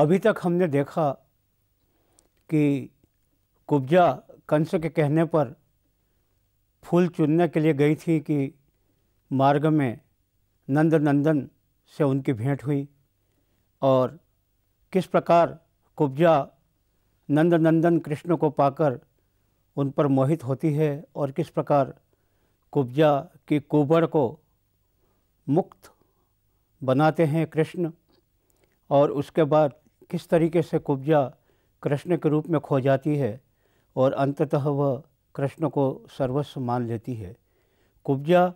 अभी तक हमने देखा कि कुब्जा कंस के कहने पर फूल चुनने के लिए गई थी कि मार्ग में नंद नंदन से उनकी भेंट हुई और किस प्रकार कुब्जा नंद नंदन कृष्ण को पाकर उन पर मोहित होती है और किस प्रकार कुब्जा की कुबड़ को मुक्त बनाते हैं कृष्ण और उसके बाद किस तरीके से कुब्जा कृष्ण के रूप में खो जाती है और अंततः वह कृष्ण को सर्वस्व मान लेती है कुब्जा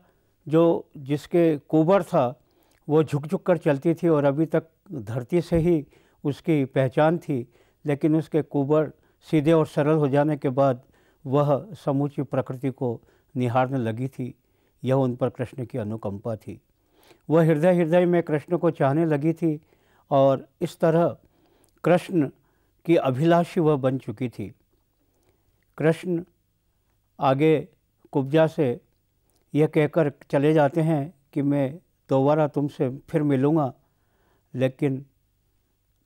जो जिसके कुबर था वो झुक झुक कर चलती थी और अभी तक धरती से ही उसकी पहचान थी लेकिन उसके कुबर सीधे और सरल हो जाने के बाद वह समूची प्रकृति को निहारने लगी थी यह उन पर कृष्ण की अनुकंपा थी वह हृदय हृदय में कृष्ण को चाहने लगी थी और इस तरह कृष्ण की अभिलाषी वह बन चुकी थी कृष्ण आगे कुब्जा से यह कहकर चले जाते हैं कि मैं दोबारा तुमसे फिर मिलूँगा लेकिन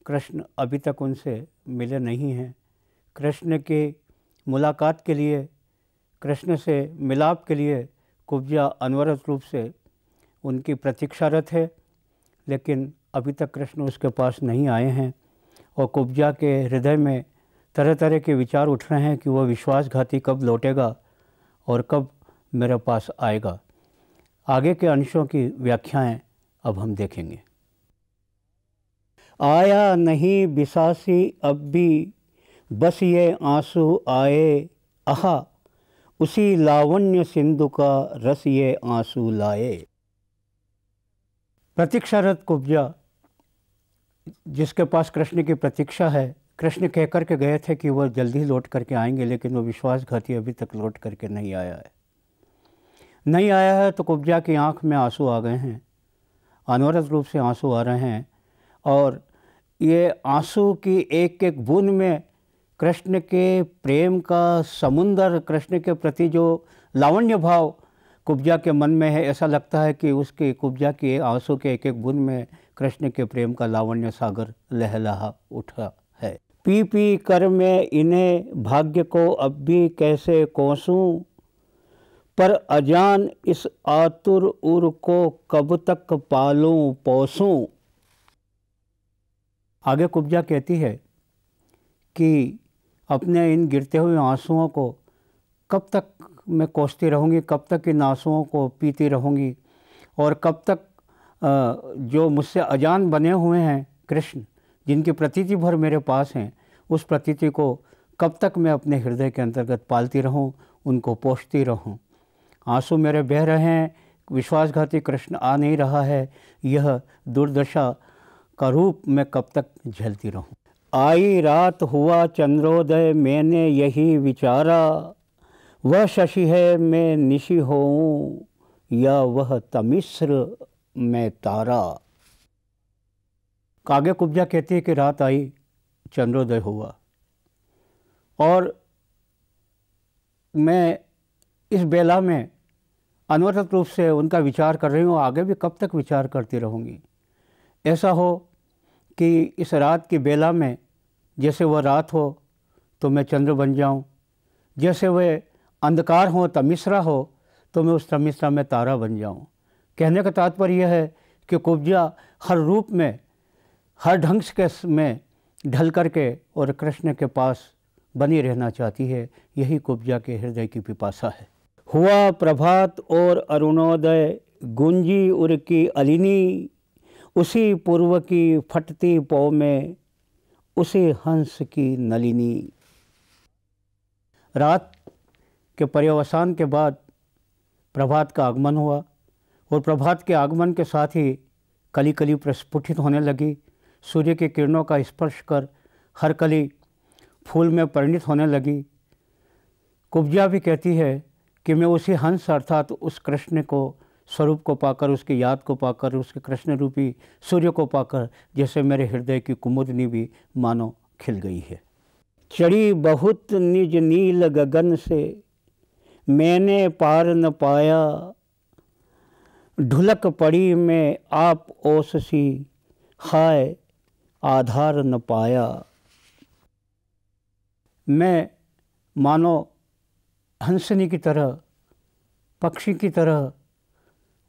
कृष्ण अभी तक उनसे मिले नहीं हैं कृष्ण की मुलाकात के लिए कृष्ण से मिलाप के लिए कुब्जा अनवरत रूप से उनकी प्रतीक्षारत है लेकिन अभी तक कृष्ण उसके पास नहीं आए हैं और कुब्जा के हृदय में तरह तरह के विचार उठ रहे हैं कि वह विश्वासघाती कब लौटेगा और कब मेरे पास आएगा आगे के अंशों की व्याख्याएं अब हम देखेंगे आया नहीं बिसासी अब भी बस ये आंसू आए आहा उसी लावण्य सिंधु का रस ये आंसू लाए प्रतीक्षारत कुब्जा जिसके पास कृष्ण की प्रतीक्षा है कृष्ण कह कर के गए थे कि वह जल्दी लौट करके आएंगे लेकिन वो विश्वासघाती अभी तक लौट करके नहीं आया है नहीं आया है तो कुब्जा की आंख में आंसू आ गए हैं अनवरत रूप से आंसू आ रहे हैं और ये आंसू की एक एक बूंद में कृष्ण के प्रेम का समुंदर कृष्ण के प्रति जो लावण्य भाव कुब्जा के मन में है ऐसा लगता है कि उसके कुब्जा के आंसू के एक एक बूंद में कृष्ण के प्रेम का लावण्य सागर लहलहा उठा है पी पी कर मैं इन्हें भाग्य को अब भी कैसे कोसूं पर अजान इस आतुर उर को कब तक पालूं पोसूं आगे कुब्जा कहती है कि अपने इन गिरते हुए आंसुओं को कब तक मैं कोसती रहूंगी कब तक इन आंसुओं को पीती रहूंगी और कब तक जो मुझसे अजान बने हुए हैं कृष्ण जिनकी प्रतीति भर मेरे पास हैं उस प्रतीति को कब तक मैं अपने हृदय के अंतर्गत पालती रहूं उनको पोषती रहूं आंसू मेरे बह रहे हैं विश्वासघाती कृष्ण आ नहीं रहा है यह दुर्दशा का रूप मैं कब तक झेलती रहूं आई रात हुआ चंद्रोदय मैंने यही विचारा वह शशि है मैं निशि हूँ या वह तमिश्र मैं तारा कागे कुब्जा कहती है कि रात आई चंद्रोदय हुआ और मैं इस बेला में अनवरत रूप से उनका विचार कर रही हूँ आगे भी कब तक विचार करती रहूँगी ऐसा हो कि इस रात की बेला में जैसे वह रात हो तो मैं चंद्र बन जाऊँ जैसे वह अंधकार हो तमिश्रा हो तो मैं उस तमिश्रा में तारा बन जाऊँ कहने का तात्पर्य यह है कि कुब्जा हर रूप में हर ढंग के में ढल करके और कृष्ण के पास बनी रहना चाहती है यही कुब्जा के हृदय की पिपासा है हुआ प्रभात और अरुणोदय गुंजी उर की अलिनी उसी पूर्व की फटती पौ में उसी हंस की नलिनी रात के पर्यवसान के बाद प्रभात का आगमन हुआ और प्रभात के आगमन के साथ ही कली कली प्रस्फुटित होने लगी सूर्य की किरणों का स्पर्श कर हर कली फूल में परिणित होने लगी कुब्जा भी कहती है कि मैं उसी हंस अर्थात उस कृष्ण को स्वरूप को पाकर उसकी याद को पाकर उसके कृष्ण रूपी सूर्य को पाकर जैसे मेरे हृदय की कुमुदनी भी मानो खिल गई है चढ़ी बहुत निज नील गगन से मैंने पार न पाया ढुलक पड़ी में आप ओस सी हाय आधार न पाया मैं मानो हंसनी की तरह पक्षी की तरह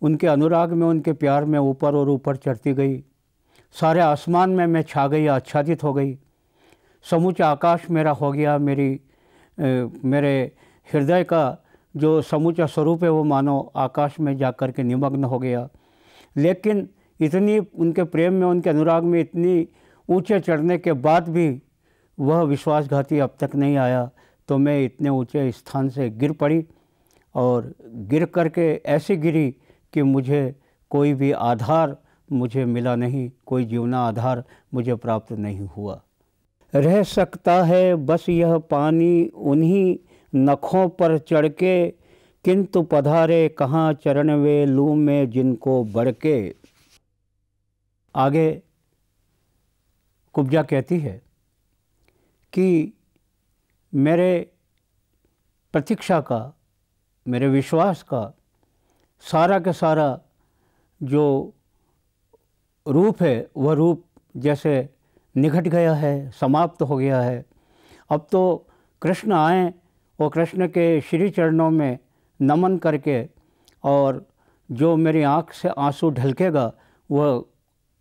उनके अनुराग में उनके प्यार में ऊपर और ऊपर चढ़ती गई सारे आसमान में मैं छा गई आच्छादित हो गई समूचा आकाश मेरा हो गया मेरी ए, मेरे हृदय का जो समूचा स्वरूप है वो मानो आकाश में जा कर के निमग्न हो गया लेकिन इतनी उनके प्रेम में उनके अनुराग में इतनी ऊंचे चढ़ने के बाद भी वह विश्वासघाती अब तक नहीं आया तो मैं इतने ऊंचे स्थान से गिर पड़ी और गिर कर के ऐसी गिरी कि मुझे कोई भी आधार मुझे मिला नहीं कोई जीवना आधार मुझे प्राप्त नहीं हुआ रह सकता है बस यह पानी उन्हीं नखों पर चढ़ के किंतु पधारे कहाँ चरण वे लू में जिनको बढ़ के आगे कुब्जा कहती है कि मेरे प्रतीक्षा का मेरे विश्वास का सारा के सारा जो रूप है वह रूप जैसे निघट गया है समाप्त हो गया है अब तो कृष्ण आए वो कृष्ण के श्री चरणों में नमन करके और जो मेरी आँख से आंसू ढलकेगा वह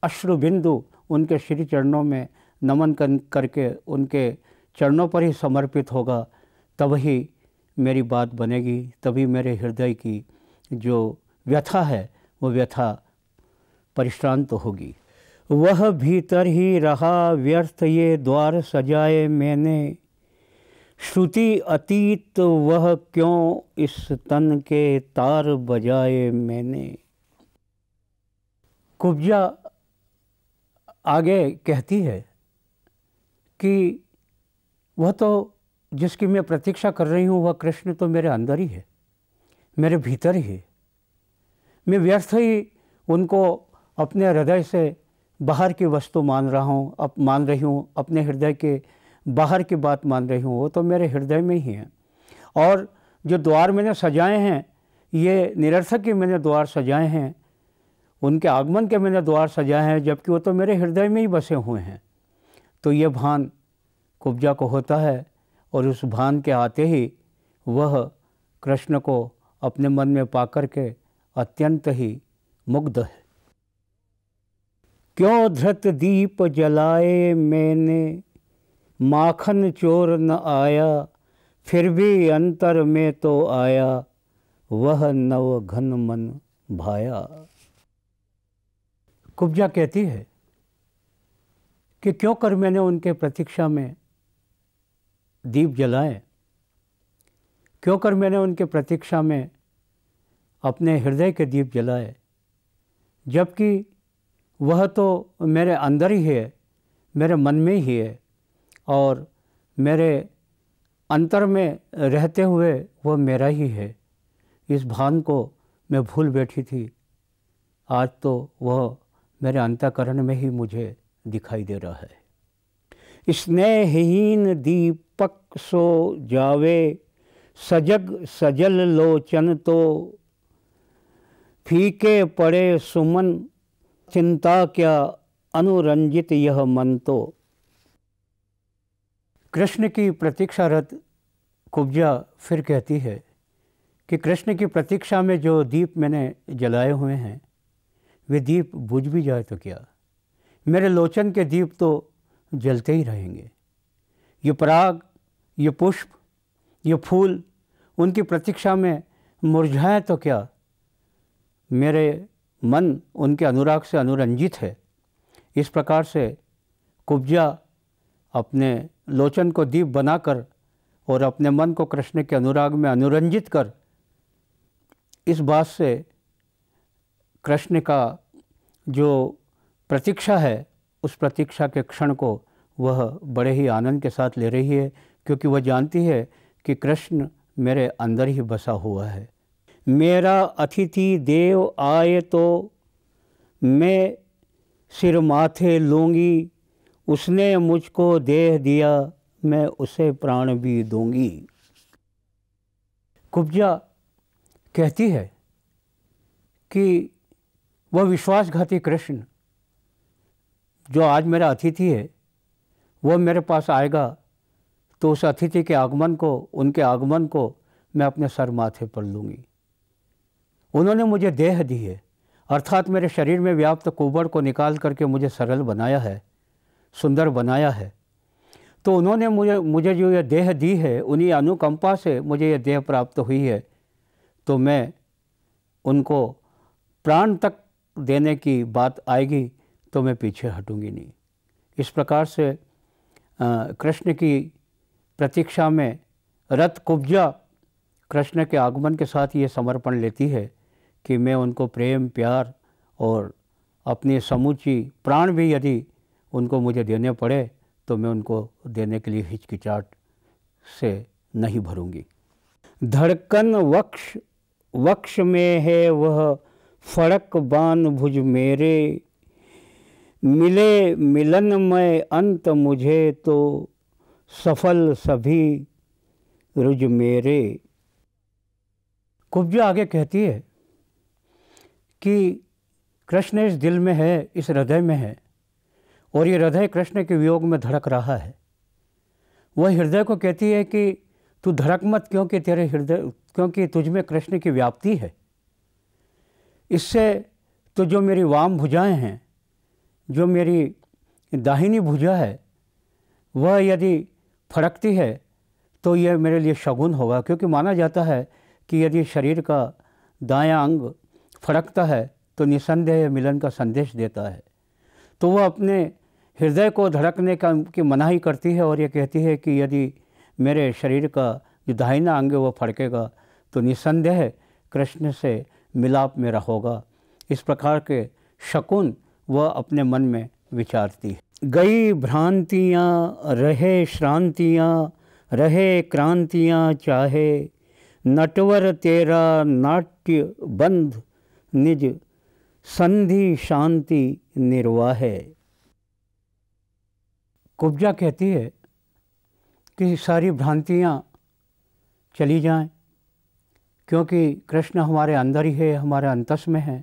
अश्रु बिंदु उनके श्री चरणों में नमन कर करके उनके चरणों पर ही समर्पित होगा तब ही मेरी बात बनेगी तभी मेरे हृदय की जो व्यथा है वो व्यथा परिश्रांत तो होगी वह भीतर ही रहा व्यर्थ ये द्वार सजाए मैंने श्रुति अतीत वह क्यों इस तन के तार बजाए मैंने कुब्जा आगे कहती है कि वह तो जिसकी मैं प्रतीक्षा कर रही हूँ वह कृष्ण तो मेरे अंदर ही है मेरे भीतर ही है मैं व्यर्थ ही उनको अपने हृदय से बाहर की वस्तु मान रहा हूँ अप मान रही हूँ अपने हृदय के बाहर की बात मान रही हूँ वो तो मेरे हृदय में ही है और जो द्वार मैंने सजाए हैं ये निरर्थक के मैंने द्वार सजाए हैं उनके आगमन के मैंने द्वार सजाए हैं जबकि वो तो मेरे हृदय में ही बसे हुए हैं तो ये भान कुब्जा को होता है और उस भान के आते ही वह कृष्ण को अपने मन में पाकर के अत्यंत ही मुग्ध है क्यों धृत दीप जलाए मैंने माखन चोर न आया फिर भी अंतर में तो आया वह नव घन मन भाया कुब्जा कहती है कि क्यों कर मैंने उनके प्रतीक्षा में दीप जलाए क्यों कर मैंने उनके प्रतीक्षा में अपने हृदय के दीप जलाए जबकि वह तो मेरे अंदर ही है मेरे मन में ही है और मेरे अंतर में रहते हुए वो मेरा ही है इस भान को मैं भूल बैठी थी आज तो वह मेरे अंतकरण में ही मुझे दिखाई दे रहा है स्नेहहीन दीपक सो जावे सजग सजल लोचन तो फीके पड़े सुमन चिंता क्या अनुरंजित यह मन तो कृष्ण की प्रतीक्षारत कुब्जा फिर कहती है कि कृष्ण की प्रतीक्षा में जो दीप मैंने जलाए हुए हैं वे दीप बुझ भी जाए तो क्या मेरे लोचन के दीप तो जलते ही रहेंगे ये पराग ये पुष्प ये फूल उनकी प्रतीक्षा में मुरझाएं तो क्या मेरे मन उनके अनुराग से अनुरंजित है इस प्रकार से कुब्जा अपने लोचन को दीप बनाकर और अपने मन को कृष्ण के अनुराग में अनुरंजित कर इस बात से कृष्ण का जो प्रतीक्षा है उस प्रतीक्षा के क्षण को वह बड़े ही आनंद के साथ ले रही है क्योंकि वह जानती है कि कृष्ण मेरे अंदर ही बसा हुआ है मेरा अतिथि देव आए तो मैं सिर माथे लूँगी उसने मुझको देह दिया मैं उसे प्राण भी दूंगी कुब्जा कहती है कि वह विश्वासघाती कृष्ण जो आज मेरा अतिथि है वह मेरे पास आएगा तो उस अतिथि के आगमन को उनके आगमन को मैं अपने सर माथे पर लूँगी उन्होंने मुझे देह दी है अर्थात मेरे शरीर में व्याप्त कोबड़ को निकाल करके मुझे सरल बनाया है सुंदर बनाया है तो उन्होंने मुझे मुझे जो यह देह दी है उन्हीं अनुकंपा से मुझे यह देह प्राप्त हुई है तो मैं उनको प्राण तक देने की बात आएगी तो मैं पीछे हटूंगी नहीं इस प्रकार से कृष्ण की प्रतीक्षा में रथ कुब्जा कृष्ण के आगमन के साथ ये समर्पण लेती है कि मैं उनको प्रेम प्यार और अपनी समूची प्राण भी यदि उनको मुझे देने पड़े तो मैं उनको देने के लिए हिचकिचाट से नहीं भरूंगी धड़कन वक्ष वक्ष में है वह फड़क बान भुज मेरे मिले मिलन में अंत मुझे तो सफल सभी रुज मेरे कुब्जा आगे कहती है कि कृष्ण इस दिल में है इस हृदय में है और ये हृदय कृष्ण के वियोग में धड़क रहा है वह हृदय को कहती है कि तू धड़क मत क्योंकि तेरे हृदय क्योंकि तुझ में कृष्ण की व्याप्ति है इससे तो जो मेरी वाम भुजाएं हैं जो मेरी दाहिनी भुजा है वह यदि फड़कती है तो यह मेरे लिए शगुन होगा क्योंकि माना जाता है कि यदि शरीर का दाया अंग फड़कता है तो निसंदेह मिलन का संदेश देता है तो वह अपने हृदय को धड़कने का की मनाही करती है और ये कहती है कि यदि मेरे शरीर का जो दाहिना अंग वो फड़केगा तो निसंदेह कृष्ण से मिलाप मेरा होगा इस प्रकार के शकुन वह अपने मन में विचारती है गई भ्रांतियाँ रहे श्रांतियाँ रहे क्रांतियाँ चाहे नटवर तेरा नाट्य बंध निज संधि शांति निर्वाह है कुब्जा कहती है कि सारी भ्रांतियाँ चली जाएं क्योंकि कृष्ण हमारे अंदर ही है हमारे अंतस में है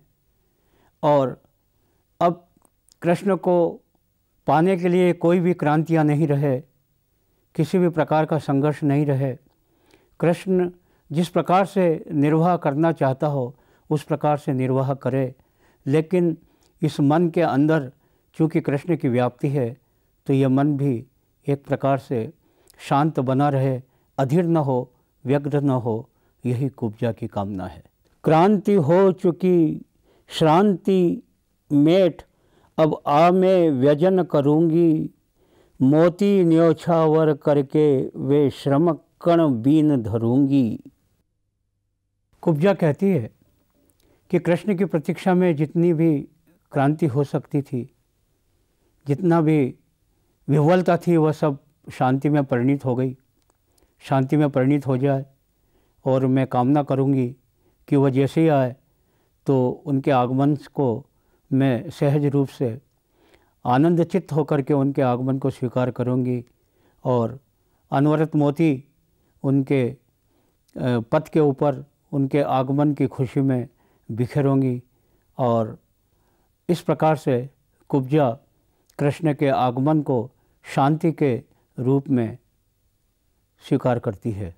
और अब कृष्ण को पाने के लिए कोई भी क्रांतियाँ नहीं रहे किसी भी प्रकार का संघर्ष नहीं रहे कृष्ण जिस प्रकार से निर्वाह करना चाहता हो उस प्रकार से निर्वाह करे लेकिन इस मन के अंदर चूँकि कृष्ण की व्याप्ति है तो ये मन भी एक प्रकार से शांत बना रहे अधीर न हो व्यग्र न हो यही कुब्जा की कामना है क्रांति हो चुकी श्रांति मेट अब आ मैं व्यजन करूँगी मोती न्योछावर करके वे श्रम कण बीन धरूंगी कुब्जा कहती है कि कृष्ण की प्रतीक्षा में जितनी भी क्रांति हो सकती थी जितना भी विवलता थी वह सब शांति में परिणित हो गई शांति में परिणित हो जाए और मैं कामना करूँगी कि वह जैसे ही आए तो उनके आगमन को मैं सहज रूप से आनंदचित्त होकर के उनके आगमन को स्वीकार करूँगी और अनवरत मोती उनके पथ के ऊपर उनके आगमन की खुशी में बिखरूंगी और इस प्रकार से कुब्जा कृष्ण के आगमन को शांति के रूप में स्वीकार करती है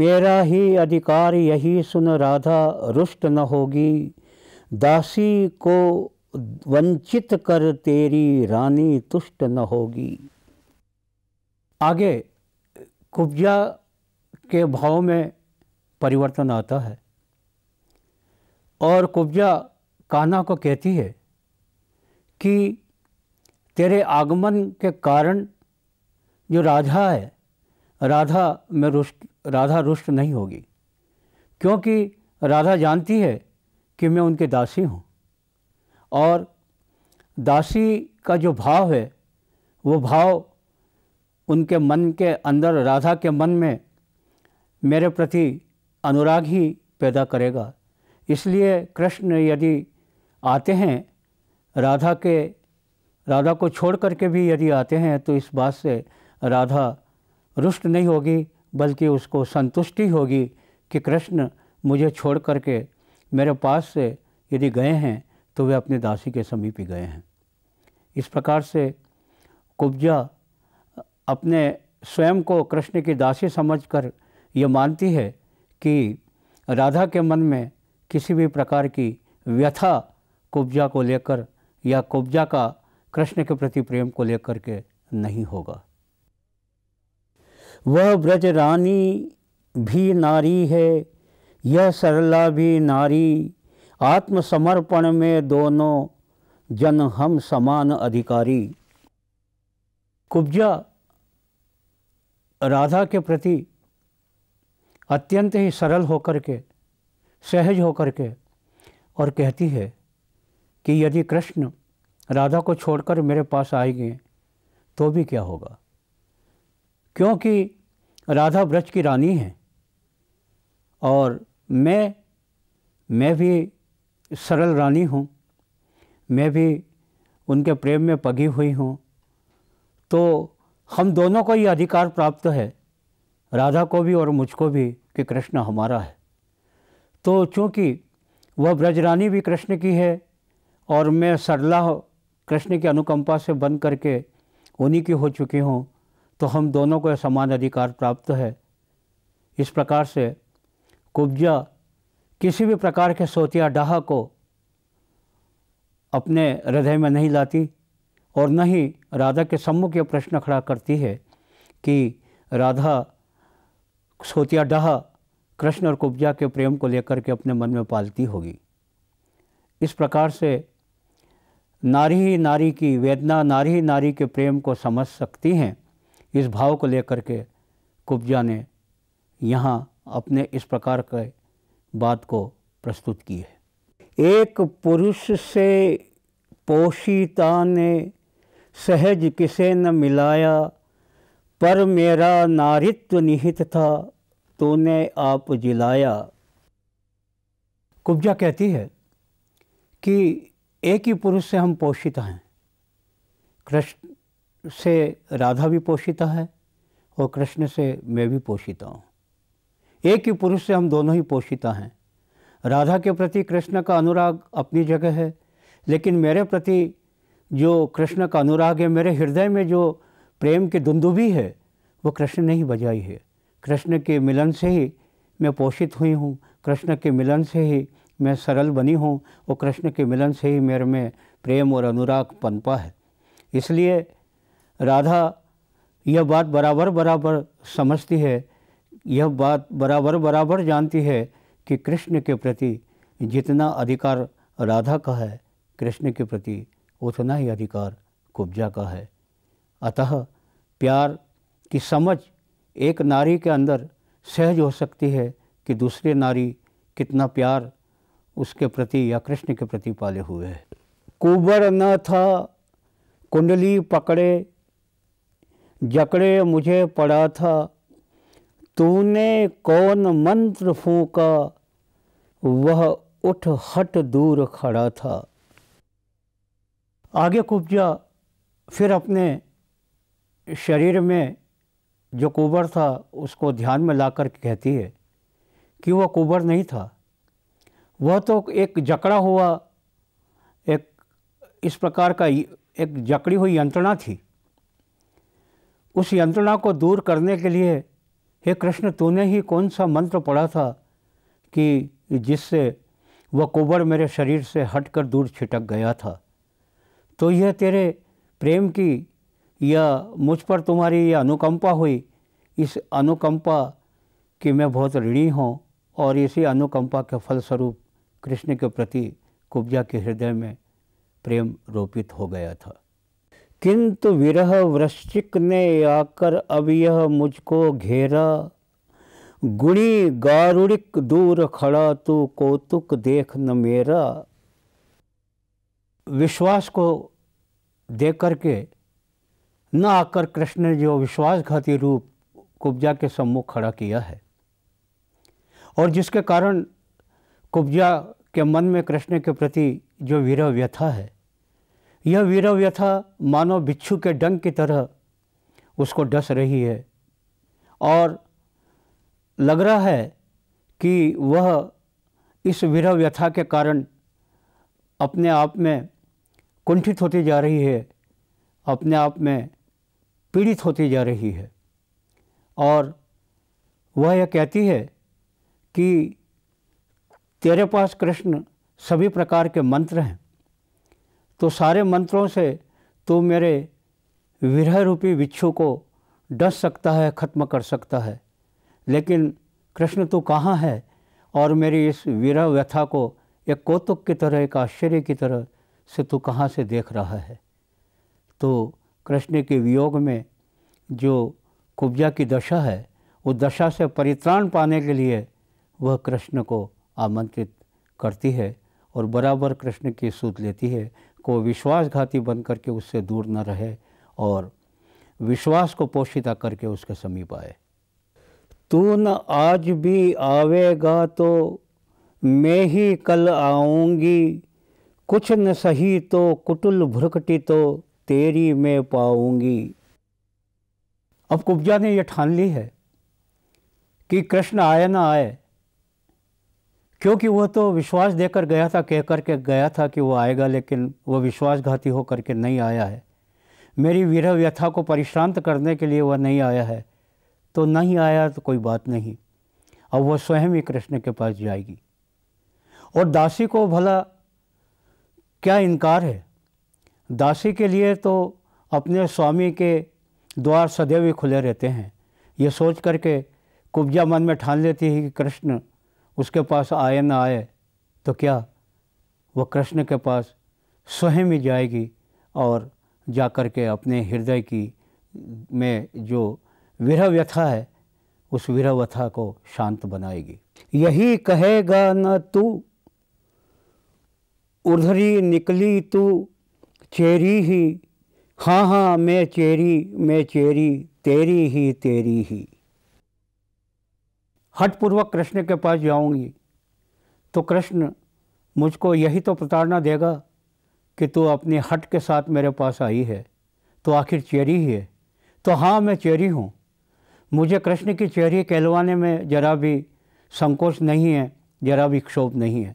मेरा ही अधिकार यही सुन राधा रुष्ट न होगी दासी को वंचित कर तेरी रानी तुष्ट न होगी आगे कुब्जा के भाव में परिवर्तन आता है और कुब्जा काना को कहती है कि तेरे आगमन के कारण जो राधा है राधा में रुष्ट राधा रुष्ट नहीं होगी क्योंकि राधा जानती है कि मैं उनके दासी हूँ और दासी का जो भाव है वो भाव उनके मन के अंदर राधा के मन में मेरे प्रति अनुराग ही पैदा करेगा इसलिए कृष्ण यदि आते हैं राधा के राधा को छोड़ करके भी यदि आते हैं तो इस बात से राधा रुष्ट नहीं होगी बल्कि उसको संतुष्टि होगी कि कृष्ण मुझे छोड़ करके मेरे पास से यदि गए हैं तो वे अपने दासी के समीप ही गए हैं इस प्रकार से कुब्जा अपने स्वयं को कृष्ण की दासी समझकर ये मानती है कि राधा के मन में किसी भी प्रकार की व्यथा कुब्जा को लेकर या कुब्जा का कृष्ण के प्रति प्रेम को लेकर के नहीं होगा वह ब्रज रानी भी नारी है यह सरला भी नारी आत्मसमर्पण में दोनों जन हम समान अधिकारी कुब्जा राधा के प्रति अत्यंत ही सरल होकर के सहज होकर के और कहती है कि यदि कृष्ण राधा को छोड़कर मेरे पास आएंगे तो भी क्या होगा क्योंकि राधा ब्रज की रानी है और मैं मैं भी सरल रानी हूँ मैं भी उनके प्रेम में पगी हुई हूँ तो हम दोनों को ये अधिकार प्राप्त है राधा को भी और मुझको भी कि कृष्ण हमारा है तो चूँकि वह ब्रजरानी भी कृष्ण की है और मैं सरला कृष्ण की अनुकंपा से बन करके उन्हीं की हो चुकी हूँ तो हम दोनों को समान अधिकार प्राप्त है इस प्रकार से कुब्जा किसी भी प्रकार के सोतिया डाह को अपने हृदय में नहीं लाती और न ही राधा के सम्मुख यह प्रश्न खड़ा करती है कि राधा सोतिया डाह कृष्ण और कुब्जा के प्रेम को लेकर के अपने मन में पालती होगी इस प्रकार से नारी ही नारी की वेदना नारी ही नारी के प्रेम को समझ सकती हैं इस भाव को लेकर के कुब्जा ने यहाँ अपने इस प्रकार के बात को प्रस्तुत की है एक पुरुष से पोषिता ने सहज किसे न मिलाया पर मेरा नारित्व निहित था तूने आप जिलाया कुब्जा कहती है कि एक ही पुरुष से हम पोषित हैं कृष्ण से राधा भी पोषिता है और कृष्ण से मैं भी पोषिता हूँ एक ही पुरुष से हम दोनों ही पोषिता हैं राधा के प्रति कृष्ण का अनुराग अपनी जगह है लेकिन मेरे प्रति जो कृष्ण का अनुराग है मेरे हृदय में जो प्रेम की भी है वो कृष्ण ने ही बजाई है कृष्ण के मिलन से ही मैं पोषित हुई हूँ कृष्ण के मिलन से ही मैं सरल बनी हूँ वो कृष्ण के मिलन से ही मेरे में प्रेम और अनुराग पनपा है इसलिए राधा यह बात बराबर बराबर समझती है यह बात बराबर बराबर जानती है कि कृष्ण के प्रति जितना अधिकार राधा का है कृष्ण के प्रति उतना ही अधिकार कुब्जा का है अतः प्यार की समझ एक नारी के अंदर सहज हो सकती है कि दूसरी नारी कितना प्यार उसके प्रति या कृष्ण के प्रति पाले हुए है कुबर न था कुंडली पकड़े जकड़े मुझे पड़ा था तूने कौन मंत्र फूका वह उठ हट दूर खड़ा था आगे कुब्जा फिर अपने शरीर में जो कुबर था उसको ध्यान में लाकर कहती है कि वह कुबर नहीं था वह तो एक जकड़ा हुआ एक इस प्रकार का एक जकड़ी हुई यंत्रणा थी उस यंत्रणा को दूर करने के लिए हे कृष्ण तूने ही कौन सा मंत्र पढ़ा था कि जिससे वह कोबर मेरे शरीर से हटकर दूर छिटक गया था तो यह तेरे प्रेम की या मुझ पर तुम्हारी यह अनुकंपा हुई इस अनुकंपा की मैं बहुत ऋणी हूँ और इसी अनुकंपा के फलस्वरूप कृष्ण के प्रति कुब्जा के हृदय में प्रेम रोपित हो गया था किंतु विरह वृश्चिक ने आकर अब यह मुझको घेरा गुणी गारुड़िक दूर खड़ा तू कौतुक देख न मेरा विश्वास को देख करके न आकर कृष्ण ने जो विश्वासघाती रूप कुब्जा के सम्मुख खड़ा किया है और जिसके कारण कुब्जा के मन में कृष्ण के प्रति जो वीरव व्यथा है यह वीरह व्यथा मानव बिच्छू के डंग की तरह उसको डस रही है और लग रहा है कि वह इस वीरह व्यथा के कारण अपने आप में कुंठित होती जा रही है अपने आप में पीड़ित होती जा रही है और वह यह कहती है कि तेरे पास कृष्ण सभी प्रकार के मंत्र हैं तो सारे मंत्रों से तो मेरे विरह रूपी विच्छू को डस सकता है ख़त्म कर सकता है लेकिन कृष्ण तो कहाँ है और मेरी इस विरह व्यथा को एक कौतुक की तरह एक आश्चर्य की तरह से तू कहाँ से देख रहा है तो कृष्ण के वियोग में जो कुब्जा की दशा है वो दशा से परित्राण पाने के लिए वह कृष्ण को आमंत्रित करती है और बराबर कृष्ण की सूत लेती है को विश्वासघाती बन करके उससे दूर न रहे और विश्वास को पोषिता करके उसके समीप आए तू न आज भी आवेगा तो मैं ही कल आऊँगी कुछ न सही तो कुटुल भ्रकटी तो तेरी मैं पाऊँगी अब कुब्जा ने यह ठान ली है कि कृष्ण आए ना आए क्योंकि वह तो विश्वास देकर गया था कह कर के गया था कि वो आएगा लेकिन वह विश्वासघाती होकर के नहीं आया है मेरी विरह व्यथा को परिश्रांत करने के लिए वह नहीं आया है तो नहीं आया तो कोई बात नहीं अब वह स्वयं ही कृष्ण के पास जाएगी और दासी को भला क्या इनकार है दासी के लिए तो अपने स्वामी के द्वार सदैव ही खुले रहते हैं ये सोच करके कुब्जा मन में ठान लेती है कि कृष्ण उसके पास आए ना आए तो क्या वह कृष्ण के पास स्वयं ही जाएगी और जा कर के अपने हृदय की में जो विरह व्यथा है उस विरह व्यथा को शांत बनाएगी यही कहेगा न तू उधरी निकली तू चेरी ही हाँ हाँ मैं चेरी मैं चेरी तेरी ही तेरी ही हठपूर्वक कृष्ण के पास जाऊंगी तो कृष्ण मुझको यही तो प्रताड़ना देगा कि तू अपने हट के साथ मेरे पास आई है तो आखिर चेरी ही है तो हाँ मैं चेरी हूँ मुझे कृष्ण की चेरी कहलवाने में जरा भी संकोच नहीं है जरा भी क्षोभ नहीं है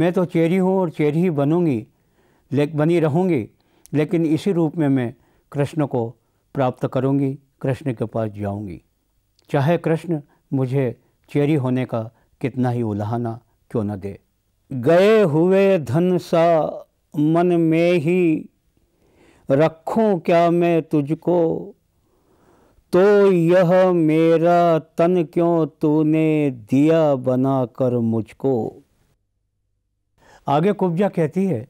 मैं तो चेरी हूँ और चेरी ही बनूँगी ले बनी रहूँगी लेकिन इसी रूप में मैं कृष्ण को प्राप्त करूँगी कृष्ण के पास जाऊँगी चाहे कृष्ण मुझे चेरी होने का कितना ही उलाहना क्यों न दे गए हुए धन सा मन में ही रखूं क्या मैं तुझको तो यह मेरा तन क्यों तूने दिया बना कर मुझको आगे कुब्जा कहती है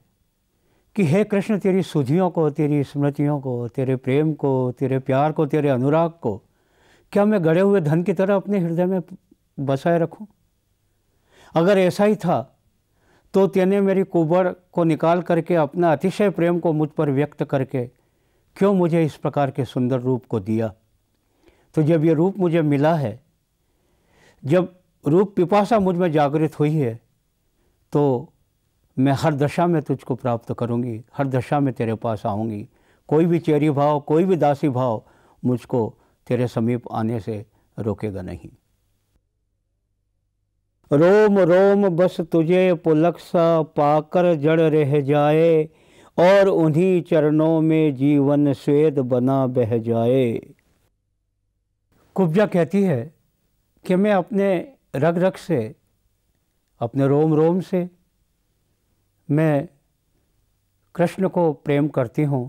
कि हे कृष्ण तेरी सुधियों को तेरी स्मृतियों को तेरे प्रेम को तेरे प्यार को तेरे अनुराग को क्या मैं गड़े हुए धन की तरह अपने हृदय में बसाए रखूं? अगर ऐसा ही था तो तेने मेरी कुबर को निकाल करके अपना अतिशय प्रेम को मुझ पर व्यक्त करके क्यों मुझे इस प्रकार के सुंदर रूप को दिया तो जब ये रूप मुझे मिला है जब रूप पिपासा मुझ में जागृत हुई है तो मैं हर दशा में तुझको प्राप्त करूँगी हर दशा में तेरे पास आऊँगी कोई भी चेरी भाव कोई भी दासी भाव मुझको तेरे समीप आने से रोकेगा नहीं रोम रोम बस तुझे पुलक सा पाकर जड़ रह जाए और उन्हीं चरणों में जीवन स्वेद बना बह जाए कुब्जा कहती है कि मैं अपने रग रग से अपने रोम रोम से मैं कृष्ण को प्रेम करती हूँ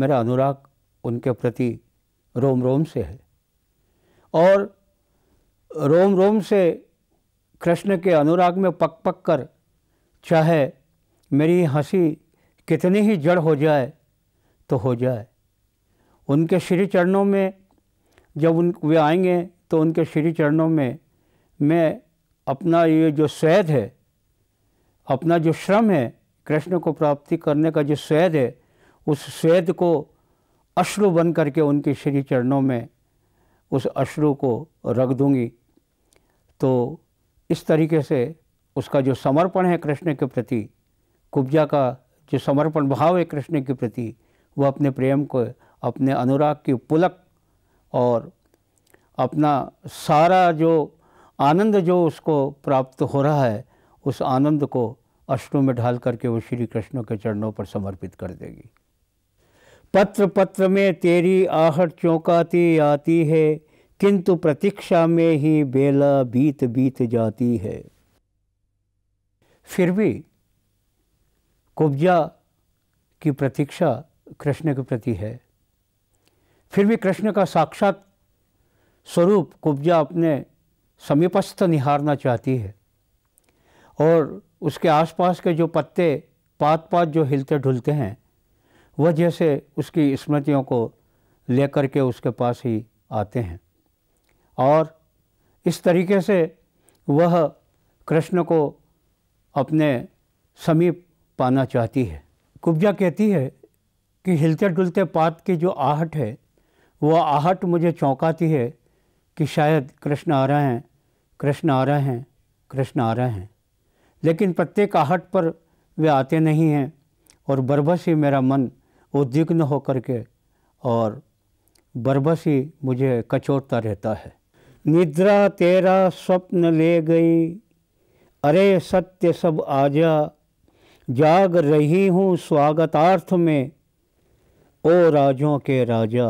मेरा अनुराग उनके प्रति रोम रोम से है और रोम रोम से कृष्ण के अनुराग में पक पक कर चाहे मेरी हंसी कितनी ही जड़ हो जाए तो हो जाए उनके श्री चरणों में जब उन वे आएंगे तो उनके श्री चरणों में मैं अपना ये जो स्वैद है अपना जो श्रम है कृष्ण को प्राप्ति करने का जो स्वैद है उस स्वैद को अश्रु बन करके उनके श्री चरणों में उस अश्रु को रख दूंगी तो इस तरीके से उसका जो समर्पण है कृष्ण के प्रति कुब्जा का जो समर्पण भाव है कृष्ण के प्रति वह अपने प्रेम को अपने अनुराग की पुलक और अपना सारा जो आनंद जो उसको प्राप्त हो रहा है उस आनंद को अश्रु में ढाल करके वो श्री कृष्ण के चरणों पर समर्पित कर देगी पत्र पत्र में तेरी आहट चौंकाती आती है किंतु प्रतीक्षा में ही बेला बीत बीत जाती है फिर भी कुब्जा की प्रतीक्षा कृष्ण के प्रति है फिर भी कृष्ण का साक्षात स्वरूप कुब्जा अपने समीपस्थ निहारना चाहती है और उसके आसपास के जो पत्ते पात पात जो हिलते ढुलते हैं वह जैसे उसकी स्मृतियों को लेकर के उसके पास ही आते हैं और इस तरीके से वह कृष्ण को अपने समीप पाना चाहती है कुब्जा कहती है कि हिलते डुलते पात की जो आहट है वह आहट मुझे चौंकाती है कि शायद कृष्ण आ रहे हैं कृष्ण आ रहे हैं कृष्ण आ रहे हैं लेकिन प्रत्येक आहट पर वे आते नहीं हैं और बरबस ही मेरा मन उद्विग्न होकर के और बरबस ही मुझे कचोटता रहता है निद्रा तेरा स्वप्न ले गई अरे सत्य सब आजा जाग रही हूँ स्वागतार्थ में ओ राजों के राजा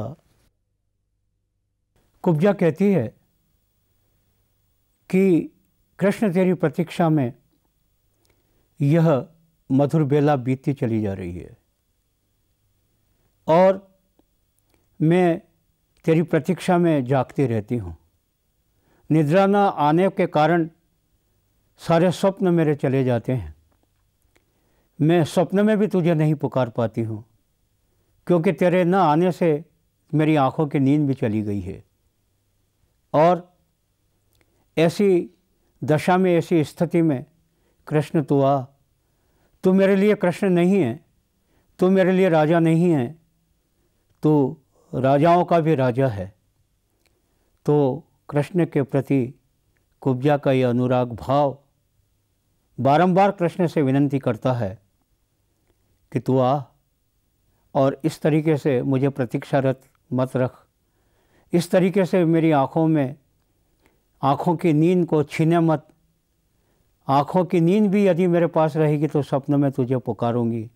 कुब्जा कहती है कि कृष्ण तेरी प्रतीक्षा में यह मधुर बेला बीतती चली जा रही है और मैं तेरी प्रतीक्षा में जागती रहती हूँ निद्रा न आने के कारण सारे स्वप्न मेरे चले जाते हैं मैं स्वप्न में भी तुझे नहीं पुकार पाती हूँ क्योंकि तेरे न आने से मेरी आँखों की नींद भी चली गई है और ऐसी दशा में ऐसी स्थिति में कृष्ण तो आ तू मेरे लिए कृष्ण नहीं है तू मेरे लिए राजा नहीं है तो राजाओं का भी राजा है तो कृष्ण के प्रति कुब्जा का यह अनुराग भाव बारंबार कृष्ण से विनती करता है कि तू आ और इस तरीके से मुझे प्रतीक्षारत मत रख इस तरीके से मेरी आँखों में आँखों की नींद को छीने मत आँखों की नींद भी यदि मेरे पास रहेगी तो सपनों में तुझे पुकारूंगी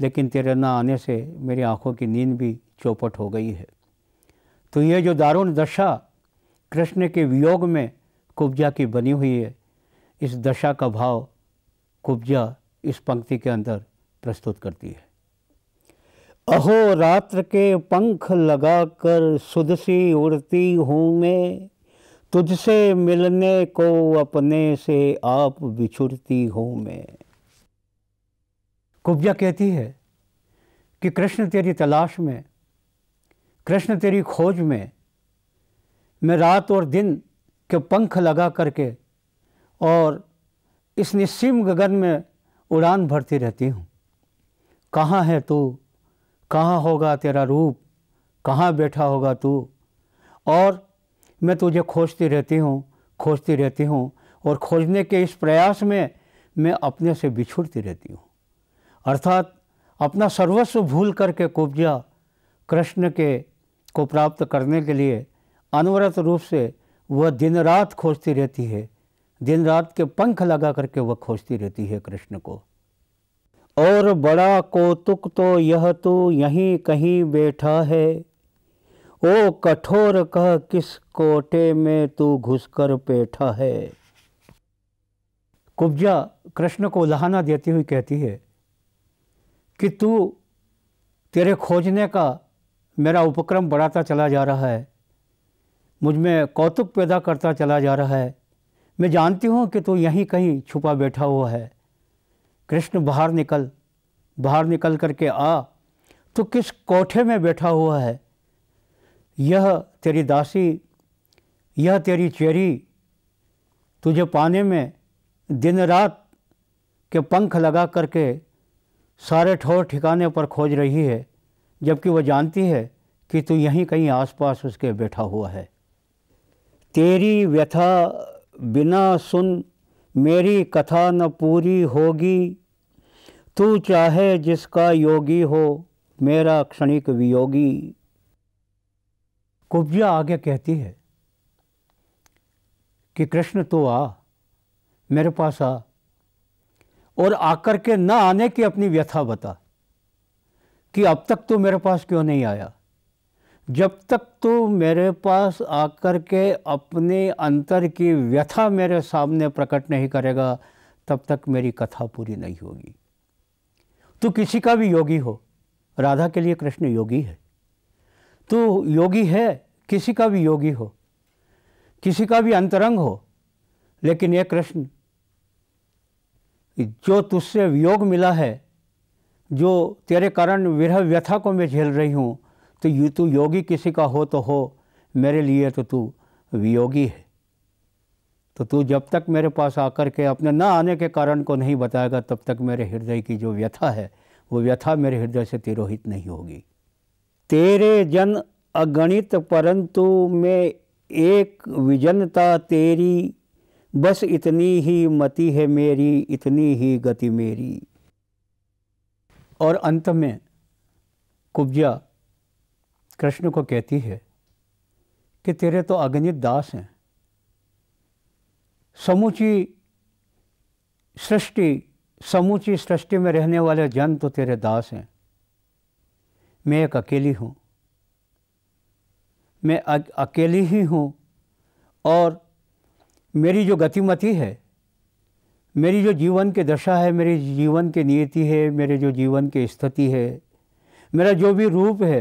लेकिन तेरे ना आने से मेरी आँखों की नींद भी चौपट हो गई है तो ये जो दारुण दशा कृष्ण के वियोग में कुब्जा की बनी हुई है इस दशा का भाव कुब्जा इस पंक्ति के अंदर प्रस्तुत करती है अहो रात्र के पंख लगाकर सुदसी उड़ती हूँ मैं तुझसे मिलने को अपने से आप बिछुड़ती हूँ मैं कुब्जा कहती है कि कृष्ण तेरी तलाश में कृष्ण तेरी खोज में मैं रात और दिन के पंख लगा करके और इस निस्सीम गगन में उड़ान भरती रहती हूँ कहाँ है तू कहाँ होगा तेरा रूप कहाँ बैठा होगा तू और मैं तुझे खोजती रहती हूँ खोजती रहती हूँ और खोजने के इस प्रयास में मैं अपने से बिछुड़ती रहती हूँ अर्थात अपना सर्वस्व भूल करके कुब्जा कृष्ण के को प्राप्त करने के लिए अनवरत रूप से वह दिन रात खोजती रहती है दिन रात के पंख लगा करके वह खोजती रहती है कृष्ण को और बड़ा कौतुक तो यह तो यहीं कहीं बैठा है ओ कठोर कह किस कोटे में तू घुसकर बैठा है कुब्जा कृष्ण को उलाहना देती हुई कहती है कि तू तेरे खोजने का मेरा उपक्रम बढ़ाता चला जा रहा है मुझ में कौतुक पैदा करता चला जा रहा है मैं जानती हूँ कि तू यहीं कहीं छुपा बैठा हुआ है कृष्ण बाहर निकल बाहर निकल करके आ तो किस कोठे में बैठा हुआ है यह तेरी दासी यह तेरी चेरी तुझे पाने में दिन रात के पंख लगा करके सारे ठोर ठिकाने पर खोज रही है जबकि वह जानती है कि तू यहीं कहीं आसपास उसके बैठा हुआ है तेरी व्यथा बिना सुन मेरी कथा न पूरी होगी तू चाहे जिसका योगी हो मेरा क्षणिक वियोगी कुब्जा आगे कहती है कि कृष्ण तो आ मेरे पास आ और आकर के ना आने की अपनी व्यथा बता कि अब तक तो मेरे पास क्यों नहीं आया जब तक तो मेरे पास आकर के अपने अंतर की व्यथा मेरे सामने प्रकट नहीं करेगा तब तक मेरी कथा पूरी नहीं होगी तो किसी का भी योगी हो राधा के लिए कृष्ण योगी है तो योगी है किसी का भी योगी हो किसी का भी अंतरंग हो लेकिन ये कृष्ण जो तुझसे वियोग मिला है जो तेरे कारण विरह व्यथा को मैं झेल रही हूँ तो यू तू योगी किसी का हो तो हो मेरे लिए तो तू वियोगी है तो तू जब तक मेरे पास आकर के अपने न आने के कारण को नहीं बताएगा तब तक मेरे हृदय की जो व्यथा है वो व्यथा मेरे हृदय से तिरोहित नहीं होगी तेरे जन अगणित परंतु मैं एक विजनता तेरी बस इतनी ही मति है मेरी इतनी ही गति मेरी और अंत में कुब्जा कृष्ण को कहती है कि तेरे तो अगणित दास हैं समूची सृष्टि समूची सृष्टि में रहने वाले जन तो तेरे दास हैं मैं एक अकेली हूँ मैं अकेली ही हूँ और मेरी जो गतिमति है मेरी जो जीवन के दशा है मेरे जीवन के नियति है मेरे जो जीवन की स्थिति है मेरा जो भी रूप है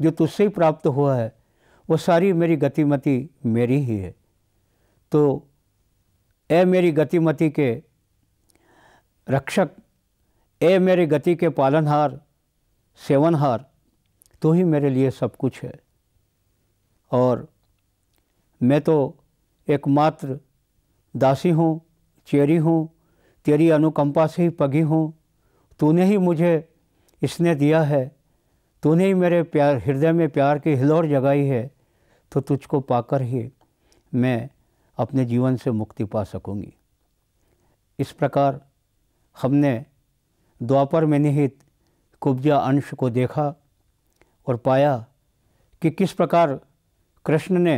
जो तुझसे ही प्राप्त हुआ है वो सारी मेरी गतिमति मेरी ही है तो ऐ मेरी गतिमति के रक्षक ए मेरे गति के पालनहार सेवनहार तो ही मेरे लिए सब कुछ है और मैं तो एकमात्र दासी हूँ चेरी हूँ तेरी अनुकंपा से ही पगी हूँ तूने ही मुझे इसने दिया है तूने ही मेरे प्यार हृदय में प्यार की हिलोर जगाई है तो तुझको पाकर ही मैं अपने जीवन से मुक्ति पा सकूँगी इस प्रकार हमने द्वापर में निहित कुब्जा अंश को देखा और पाया कि किस प्रकार कृष्ण ने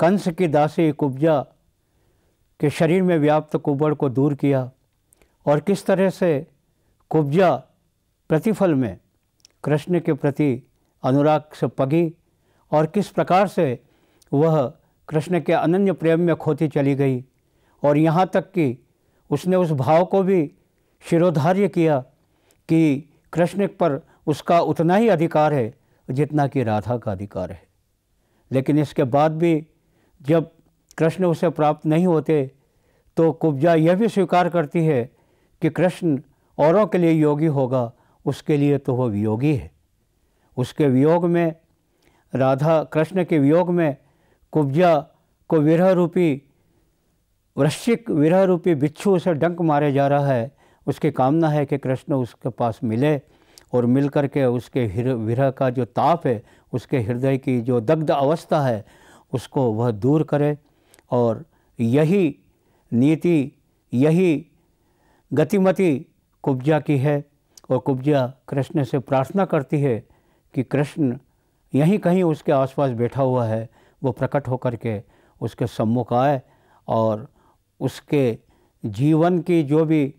कंस की दासी कुब्जा के शरीर में व्याप्त कुबड़ को दूर किया और किस तरह से कुब्जा प्रतिफल में कृष्ण के प्रति अनुराग से पगी और किस प्रकार से वह कृष्ण के अनन्य प्रेम में खोती चली गई और यहाँ तक कि उसने उस भाव को भी शिरोधार्य किया कि कृष्ण पर उसका उतना ही अधिकार है जितना कि राधा का अधिकार है लेकिन इसके बाद भी जब कृष्ण उसे प्राप्त नहीं होते तो कुब्जा यह भी स्वीकार करती है कि कृष्ण औरों के लिए योगी होगा उसके लिए तो वह वियोगी है उसके वियोग में राधा कृष्ण के वियोग में कुब्जा को विरह रूपी वृश्चिक विरह रूपी बिच्छू से डंक मारे जा रहा है उसकी कामना है कि कृष्ण उसके पास मिले और मिल कर के उसके विरह का जो ताप है उसके हृदय की जो दग्ध अवस्था है उसको वह दूर करे और यही नीति यही गतिमती कुब्जा की है और कुब्जा कृष्ण से प्रार्थना करती है कि कृष्ण यहीं कहीं उसके आसपास बैठा हुआ है वो प्रकट होकर के उसके सम्मुख आए और उसके जीवन की जो भी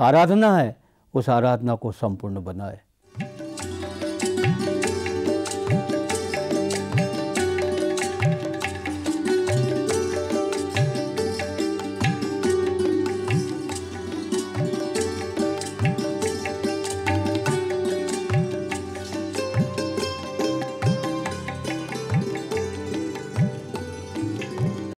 आराधना है उस आराधना को संपूर्ण बनाए